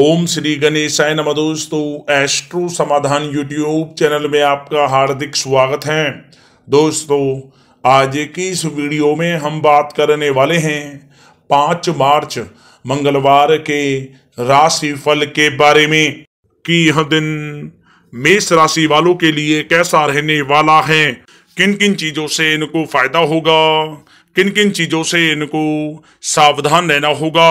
ओम श्री गणेशाय नमः दोस्तों एस्ट्रो समाधान यूट्यूब चैनल में आपका हार्दिक स्वागत है दोस्तों आज की इस वीडियो में हम बात करने वाले हैं पाँच मार्च मंगलवार के राशि फल के बारे में कि यह दिन मेष राशि वालों के लिए कैसा रहने वाला है किन किन चीज़ों से इनको फायदा होगा किन किन चीज़ों से इनको सावधान रहना होगा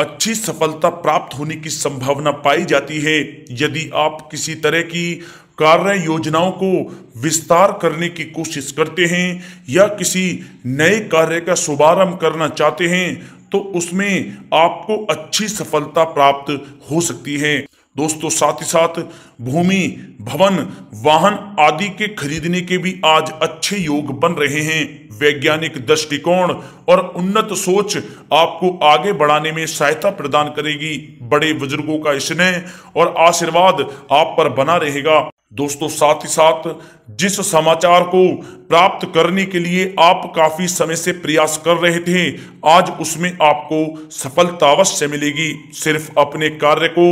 अच्छी सफलता प्राप्त होने की संभावना पाई जाती है यदि आप किसी तरह की कार्य योजनाओं को विस्तार करने की कोशिश करते हैं या किसी नए कार्य का शुभारंभ करना चाहते हैं तो उसमें आपको अच्छी सफलता प्राप्त हो सकती है दोस्तों साथ ही साथ भूमि भवन वाहन आदि के खरीदने के भी आज अच्छे योग बन रहे हैं वैज्ञानिक दृष्टिकोण और उन्नत सोच आपको आगे बढ़ाने में सहायता प्रदान करेगी बड़े बुजुर्गों का स्नेह और आशीर्वाद आप पर बना रहेगा दोस्तों साथ ही साथ जिस समाचार को प्राप्त करने के लिए आप काफी समय से प्रयास कर रहे थे आज उसमें आपको सफलता अवश्य मिलेगी सिर्फ अपने कार्य को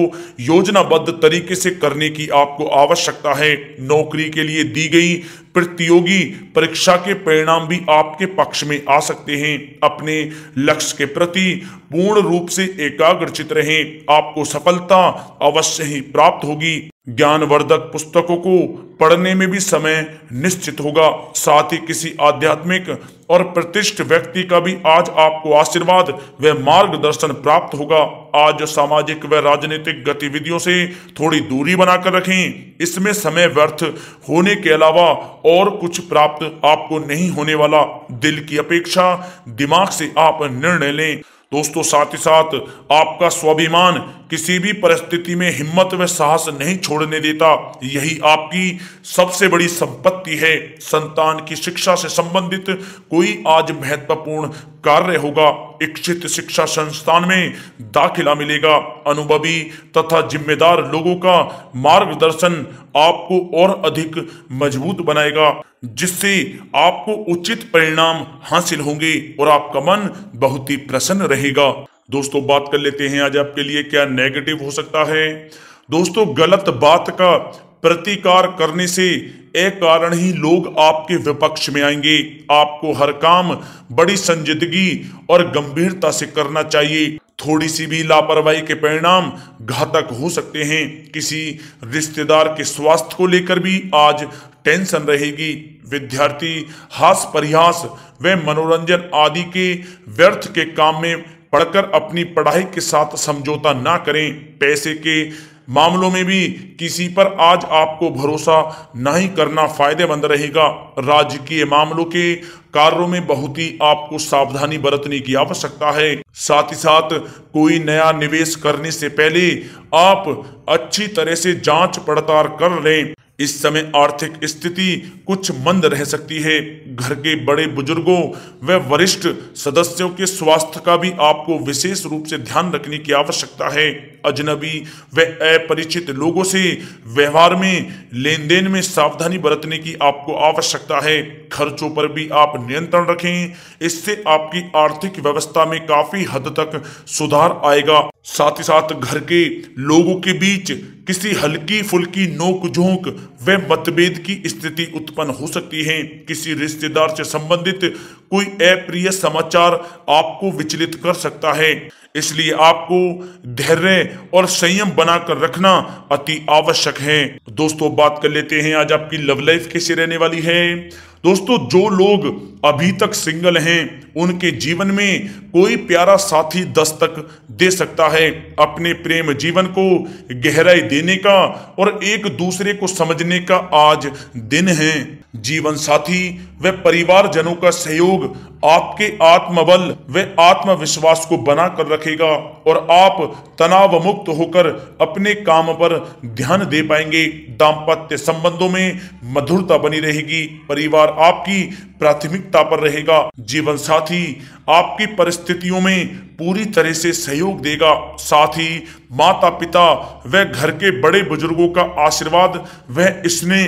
योजनाबद्ध तरीके से करने की आपको आवश्यकता है नौकरी के लिए दी गई प्रतियोगी परीक्षा के परिणाम भी आपके पक्ष में आ सकते हैं अपने लक्ष्य के प्रति पूर्ण रूप से एकाग्रचित रहें आपको सफलता अवश्य ही प्राप्त होगी ज्ञानवर्धक पुस्तकों को पढ़ने में भी समय निश्चित होगा साथ ही किसी आध्यात्मिक और प्रतिष्ठित व्यक्ति का भी आज आपको आशीर्वाद व मार्गदर्शन प्राप्त होगा आज सामाजिक व राजनीतिक गतिविधियों से थोड़ी दूरी बनाकर रखें इसमें समय व्यर्थ होने के अलावा और कुछ प्राप्त आपको नहीं होने वाला दिल की अपेक्षा दिमाग से आप निर्णय लें दोस्तों साथ ही साथ आपका स्वाभिमान किसी भी परिस्थिति में हिम्मत व साहस नहीं छोड़ने देता यही आपकी सबसे बड़ी संपत्ति है संतान की शिक्षा से संबंधित कोई आज महत्वपूर्ण कार्य होगा इच्छित शिक्षा संस्थान में दाखिला मिलेगा अनुभवी तथा जिम्मेदार लोगों का मार्गदर्शन आपको और अधिक मजबूत बनाएगा जिससे आपको उचित परिणाम हासिल होंगे और आपका मन बहुत ही प्रसन्न रहेगा दोस्तों बात कर लेते हैं आज आपके लिए क्या नेगेटिव हो सकता है दोस्तों गलत बात का प्रतिकार करने से एक कारण ही लोग आपके विपक्ष में आएंगे आपको हर काम बड़ी संजीदगी और गंभीरता से करना चाहिए थोड़ी सी भी लापरवाही के परिणाम घातक हो सकते हैं किसी रिश्तेदार के स्वास्थ्य को लेकर भी आज टेंशन रहेगी विद्यार्थी हास परिहास व मनोरंजन आदि के व्यर्थ के काम में पढ़कर अपनी पढ़ाई के साथ समझौता ना करें पैसे के मामलों में भी किसी पर आज आपको भरोसा नहीं करना फायदेमंद रहेगा राजकीय मामलों के कार्यों में बहुत ही आपको सावधानी बरतने की आवश्यकता है साथ ही साथ कोई नया निवेश करने से पहले आप अच्छी तरह से जांच पड़ताल कर लें इस समय आर्थिक स्थिति कुछ मंद रह सकती है घर के बड़े बुजुर्गों व वरिष्ठ सदस्यों के स्वास्थ्य का भी आपको विशेष रूप से ध्यान रखने की आवश्यकता है अजनबी व अपरिचित लोगों से व्यवहार में लेन देन में सावधानी बरतने की आपको आवश्यकता है खर्चों पर भी आप नियंत्रण रखें इससे आपकी आर्थिक व्यवस्था में काफी हद तक सुधार आएगा साथ ही साथ घर के लोगों के बीच किसी हल्की फुल्की नोक झोंक व मतभेद की स्थिति उत्पन्न हो सकती है किसी रिश्तेदार से संबंधित कोई अप्रिय समाचार आपको विचलित कर सकता है इसलिए आपको धैर्य और संयम बनाकर रखना अति आवश्यक है दोस्तों बात कर लेते हैं आज आपकी लव लाइफ कैसी रहने वाली है दोस्तों जो लोग अभी तक सिंगल हैं उनके जीवन में कोई प्यारा साथी दस्तक दे सकता है अपने प्रेम जीवन को गहराई देने का और एक दूसरे को समझने का आज दिन है जीवन साथी व परिवार जनों का सहयोग आपके आत्मबल व आत्मविश्वास को बना कर रखेगा और आप तनाव मुक्त होकर अपने काम पर ध्यान दे पाएंगे दाम्पत्य संबंधों में मधुरता बनी रहेगी परिवार आपकी प्राथमिकता पर रहेगा जीवन साथी आपकी परिस्थितियों में पूरी तरह से सहयोग देगा साथ ही माता पिता व घर के बड़े बुजुर्गों का आशीर्वाद वह इसने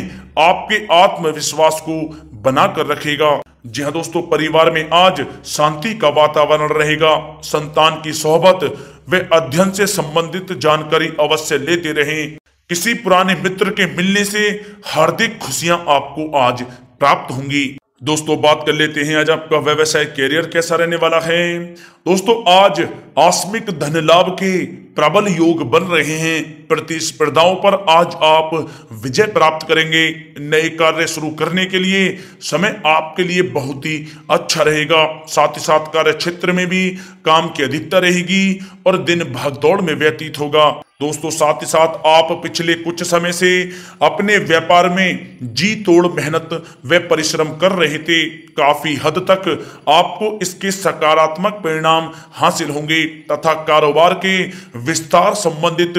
आपके आत्मविश्वास को बनाकर रखेगा जी हाँ दोस्तों परिवार में आज शांति का वातावरण रहेगा संतान की सोहबत व अध्ययन से संबंधित जानकारी अवश्य लेते रहें किसी पुराने मित्र के मिलने से हार्दिक खुशियां आपको आज प्राप्त होंगी दोस्तों बात कर लेते हैं आज आपका व्यवसाय कैरियर कैसा रहने वाला है दोस्तों आज आस्मिक धन लाभ के प्रबल योग बन रहे हैं प्रतिस्पर्धाओं पर आज आप विजय प्राप्त करेंगे नए कार्य शुरू करने के लिए समय आपके लिए बहुत ही अच्छा रहेगा साथ ही साथ कार्य क्षेत्र में भी काम की अधिकता रहेगी और दिन भागदौड़ में व्यतीत होगा दोस्तों साथ ही साथ आप पिछले कुछ समय से अपने व्यापार में जी तोड़ मेहनत व परिश्रम कर रहे थे काफी हद तक आपको इसके सकारात्मक परिणाम हासिल होंगे तथा कारोबार के विस्तार संबंधित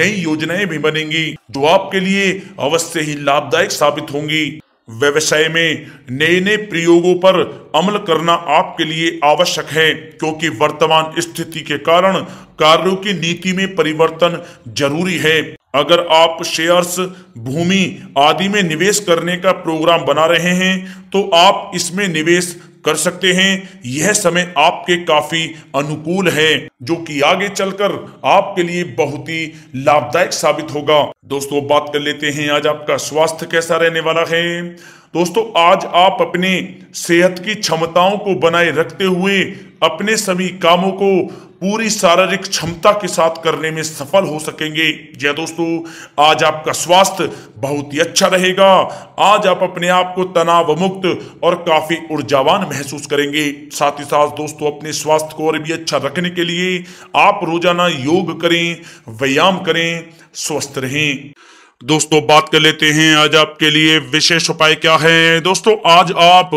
नई योजनाएं भी बनेंगी जो आपके लिए अवश्य ही लाभदायक साबित होंगी व्यवसाय में नए नए प्रयोगों पर अमल करना आपके लिए आवश्यक है क्योंकि वर्तमान स्थिति के कारण कार्यों की नीति में परिवर्तन जरूरी है अगर आप शेयर्स भूमि आदि में निवेश करने का प्रोग्राम बना रहे हैं तो आप इसमें निवेश कर सकते हैं यह समय आपके काफी अनुकूल है जो कि आगे चलकर आपके लिए बहुत ही लाभदायक साबित होगा दोस्तों बात कर लेते हैं आज आपका स्वास्थ्य कैसा रहने वाला है दोस्तों आज आप अपने सेहत की क्षमताओं को बनाए रखते हुए अपने सभी कामों को पूरी शारीरिक क्षमता के साथ करने में सफल हो सकेंगे जय हाँ दोस्तों आज आपका स्वास्थ्य बहुत ही अच्छा रहेगा आज आप अपने आप को तनाव मुक्त और काफी ऊर्जावान महसूस करेंगे साथ ही साथ दोस्तों अपने स्वास्थ्य को और भी अच्छा रखने के लिए आप रोजाना योग करें व्यायाम करें स्वस्थ रहें दोस्तों बात कर लेते हैं आज आपके लिए विशेष उपाय क्या है दोस्तों आज आप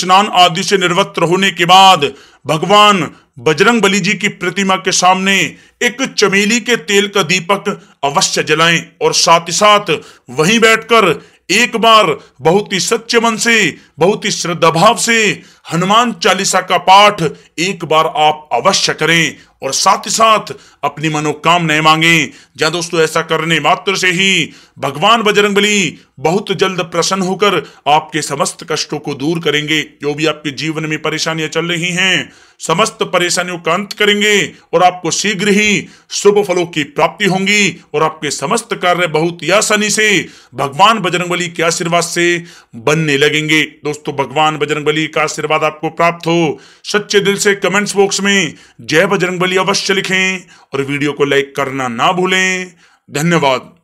स्नान आदि से निर्वत होने के बाद भगवान बजरंग बली जी की प्रतिमा के सामने एक चमेली के तेल का दीपक अवश्य जलाएं और साथ ही साथ वहीं बैठकर एक बार बहुत ही सच्चे मन से बहुत ही श्रद्धा भाव से हनुमान चालीसा का पाठ एक बार आप अवश्य करें और साथ ही साथ अपनी मनोकामनाएं मांगे या दोस्तों ऐसा करने मात्र से ही भगवान बजरंगबली बहुत जल्द प्रसन्न होकर आपके समस्त कष्टों को दूर करेंगे जो भी आपके जीवन में परेशानियां चल रही हैं समस्त परेशानियों का अंत करेंगे और आपको शीघ्र ही शुभ फलों की प्राप्ति होंगी और आपके समस्त कार्य बहुत ही आसानी से भगवान बजरंगबली के आशीर्वाद से बनने लगेंगे दोस्तों भगवान बजरंगबली का आशीर्वाद आशीर्वाद आपको प्राप्त हो सच्चे दिल से कमेंट्स बॉक्स में जय बजरंगबली अवश्य लिखें और वीडियो को लाइक करना ना भूलें धन्यवाद